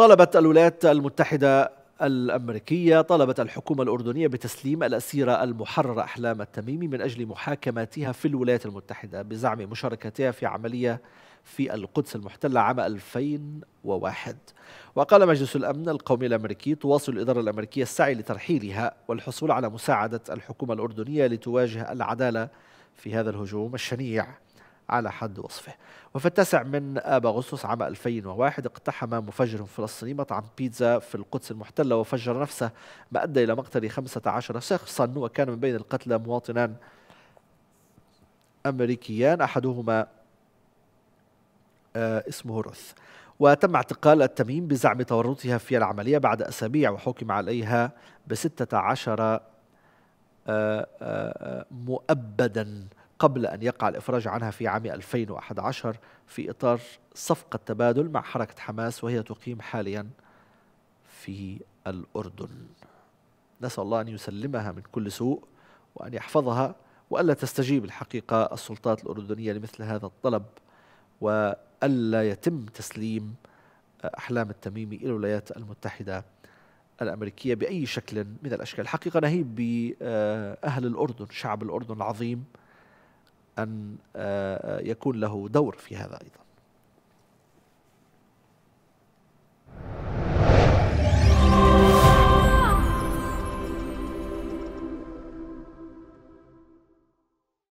طالبت الولايات المتحدة الأمريكية طلبت الحكومة الأردنية بتسليم الأسيرة المحررة أحلام التميمي من أجل محاكمتها في الولايات المتحدة بزعم مشاركتها في عملية في القدس المحتلة عام 2001 وقال مجلس الأمن القومي الأمريكي تواصل الإدارة الأمريكية السعي لترحيلها والحصول على مساعدة الحكومة الأردنية لتواجه العدالة في هذا الهجوم الشنيع على حد وصفه وفي التاسع من آب أغسطس عام 2001 اقتحم مفجر فلسطيني مطعم بيتزا في القدس المحتلة وفجر نفسه ما أدى إلى مقتل 15 شخصا وكان من بين القتلى مواطنان أمريكيان أحدهما آه اسمه روث وتم اعتقال التميم بزعم تورطها في العملية بعد أسابيع وحكم عليها بستة عشر آه، آه، آه، مؤبدا قبل أن يقع الإفراج عنها في عام 2011 في إطار صفقة تبادل مع حركة حماس وهي تقيم حاليا في الأردن نسأل الله أن يسلمها من كل سوء وأن يحفظها وألا تستجيب الحقيقة السلطات الأردنية لمثل هذا الطلب وألا يتم تسليم أحلام التميمي إلى الولايات المتحدة الأمريكية بأي شكل من الأشكال الحقيقة نهيب بأهل الأردن شعب الأردن العظيم أن آه، يكون له دور في هذا أيضا